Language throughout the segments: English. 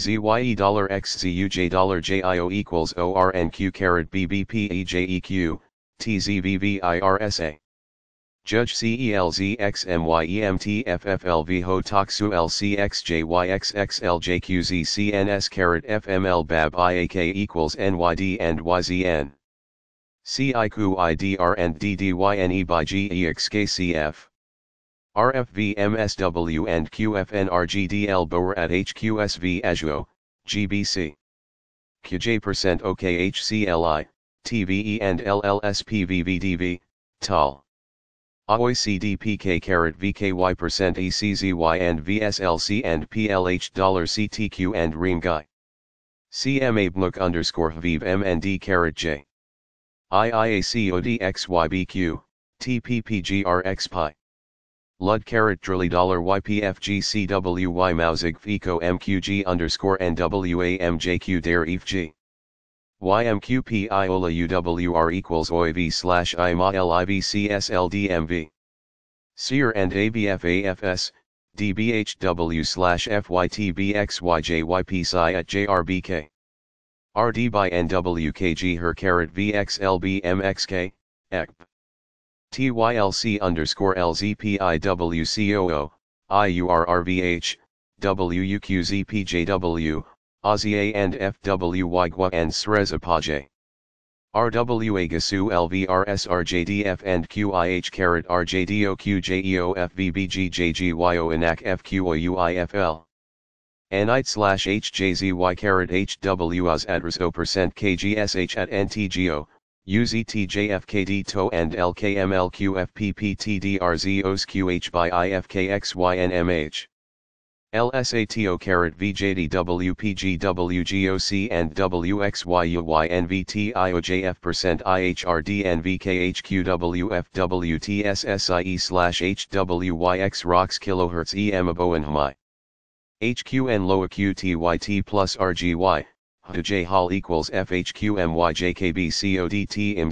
ZYE dollar XZUJ dollar JIO equals ORNQ carat BBPEJEQ, TZVVIRSA. Judge CELZXMYEMTFFLV Hotaksu LCXJYXXLJQZCNS carat FML BAB IAK equals NYD and YZN. and DDYNE by GEXKCF. RFVMSW and Qfnrgdlboer Boer at HQSV Azuo, GBC. QJ% OKHCLI, TVE and LLSPVVDV, TAL. OICDPK carat VKY% ECZY and VSLC and PLH dollar $CTQ and REAMGUY. CMA BNUK underscore VIV MND carat J. IIACODXYBQ, TPPGRXPI. Lud carat drilly dollar YPFGCWY Mauzig FECO MQG underscore NWAMJQ dare EFG. YMQP IOLA UWR equals OIV slash IMA LIVCSLDMV. SEER and ABFAFS, DBHW slash FYTBXYJYP psi at JRBK. RD by NWKG her carat VXLBMXK, ECP. TYLC underscore LZPIWCOO, IURRVH, WUQZPJW, and FWYGWA and SREZAPAJE. RWA GASU and QIH carat RJDOQJEOFVBGJGYO INAC FQOUIFL. slash HJZY carat HWAS percent KGSH at NTGO UZTJFKD TO and LKMLQFPPTDRZOSQH by IFKXYNMH. LSATO carat VJDWPGWGOC and WXYUYNVTIOJF percent IHRDNVKHQWFWTSSIE slash HWYX rocks kilohertz EM and Owenhmi. HQN QTYT plus RGY. J Hall equals FHQMYJKBCODTMSISDBUSJYAQ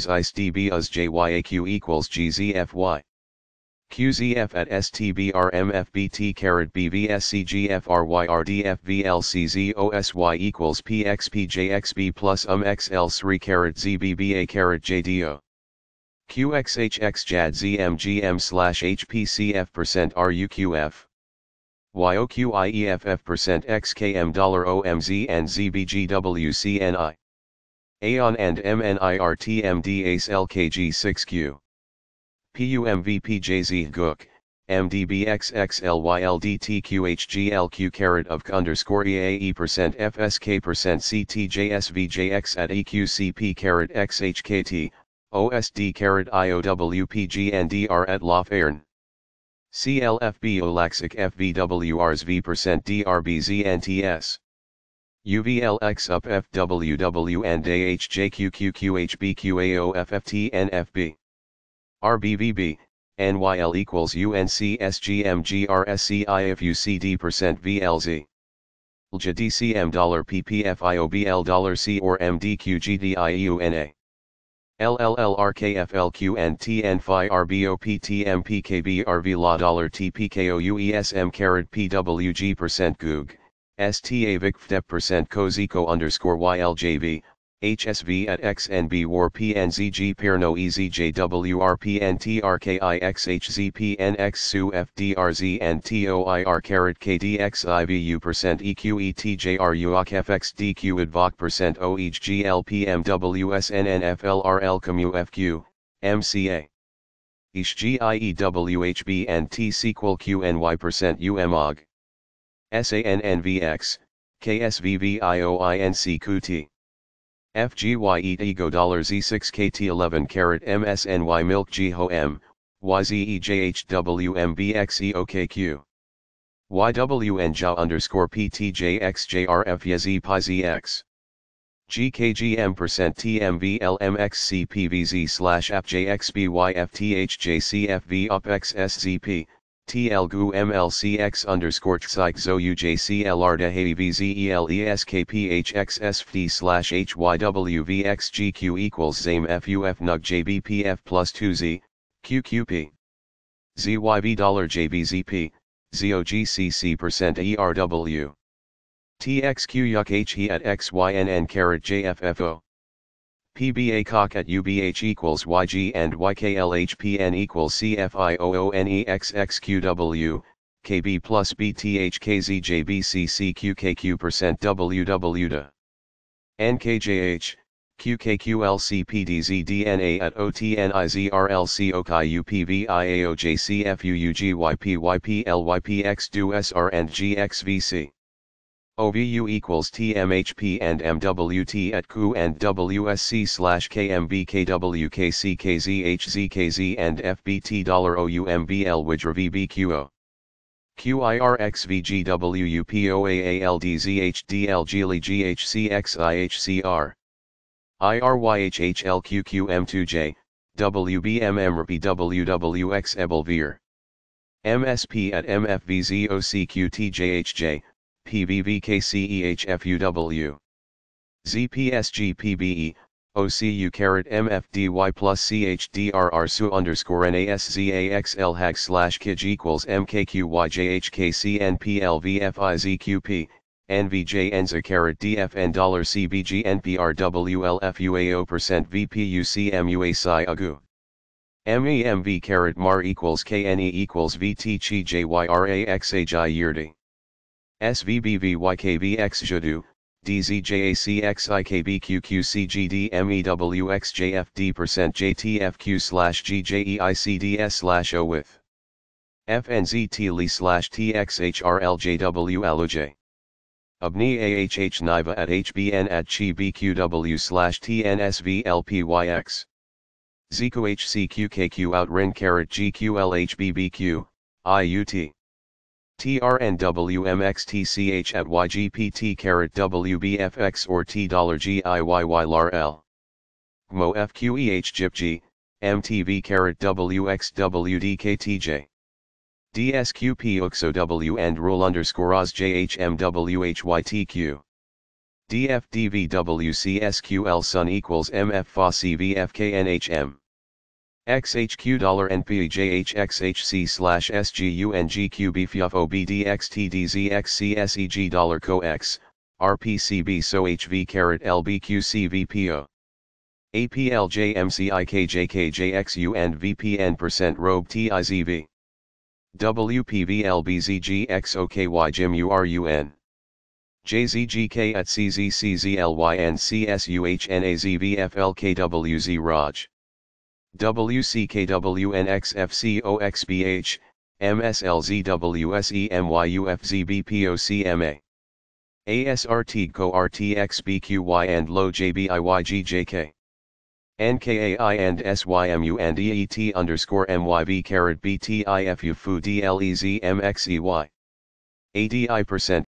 JYAQ equals G Z F Y Q Z F at STBRMFBT carrot BVSCGFRYRDFVLCZOSY equals PXPJXB plus UMXL3 carrot ZBBA carat JDO. slash HPCF percent RUQF. YOQIEFF% XKM $OMZ and ZBGWCNI. AON and MNIRTMDACE 6 q PUMVPJZ MDBXXLYLDTQHGLQ carat of underscore EAE percent FSK percent CTJSVJX at EQCP carat XHKT, OSD carat IOWPGNDR at Lofayern. CLFB OLAXIC FVWRSV percent UVLX up FWW and AHJQQQHBQAOFFTNFB RBVB NYL equals UNCSGMGRSCIFUCD percent VLZ LJDCM dollar PPFIOBL dollar C or MDQGDIUNA LLLRKFLQNTNFIRBOPTMPKBRV dollar TPKOUESM carat PWG percent Goog, STA percent Kozico underscore YLJV, HSV at XNB WAR PNZG PIRNO EZJWR PNTRKIXHZPNX SU FDRZ and TOIR carat KDXIVU percent EQETJRUOC FXDQ ADVOC percent OHGLPMWSNNFLRL COMU FQ, MCA. HGIEWHB and T sequel QNY percent UMOG. SANNVX, KSVVIOINC QT. FGY eat ego dollars E6KT11 carat MSNY milk GHOM, YZEJHWMBXEOKQ. YWNJA underscore PTJXJRF YZ PyZX. GKGM percent TMVLMXCPVZ slash AppJXBYFTHJCFV UpXSZP, TLGU MLCX underscore XIXO UJCLR DAHAVZELESKPHXSFD slash HYWVXGQ equals ZAME FUFNUG JBPF plus 2Z, QQP. ZYV dollar jbzp ZOGCC percent ERW. TXQ yuck HE at XYNN carrot JFFO. PBA cock at UBH equals YG and YKLHPN equals CFIOONEXXQW, KB plus BTHKZJBCCQKQ percent WWDA. NKJH, QKQLCPDZDNA at OTNIZRLCOKUPVIAOJCFUUGYPYPLYPXDUSR and GXVC. OVU equals TMHP and MWT at KU and WSC slash KMBKWKCKZHZKZ and FBT dollar OUMBL WIDRA VBQO. QIRXVGWUPOAALDZHDLGLIGHCXIHCR. IRYHHLQQM2J, WBMMRPWWXEBELVIR. MSP at MFVZOCQTJHJ. PBVKCEHFUW. ZPSGPBE, OCU carat MFDY plus CHDRR SU underscore NASZAXL hack slash KIJ equals MKQYJHKCNPLVFIZQP, NVJNZA carat DFN dollar C B G N P R W L F U A O percent VPUCMUASI AGU. MEMV carat MAR equals KNE equals VT CHI YERDI. SVBVYKBX Jadu, DZJACXIKBQQCGDMEWXJFD% JTFQ slash GJEICDS slash O with FNZT Li slash TXHRLJWLOJ Abni AHH Niva at HBN at Chi BQW slash TNSVLPYX ZQHCQKQ out GQLHBBQ IUT TRNWMXTCH at YGPT carat WBFX or T dollar GIYYLRL. GMO FQEH MTV carat WXWDKTJ. DSQP UXO W and rule underscore OS JHMWHYTQ. DFDVWCSQL Sun equals MF XHQ dollar NPJHXHC slash SGUNGQBFIOBDXTDZXCSEG dollar COX, RPCB so HV carat LBQCVPO. and VPN percent robe TIZV. JZGK at CZCZLYNCSUHNAZVFLKWZ Raj. WCKWNXFCOXBH, MSLZWSEMYUFZBPOCMA. ASRT GoRTXBQY and LowJBIYGJK. NKAI and SYMU and EET underscore MYV carat BTIFU FU ADI percent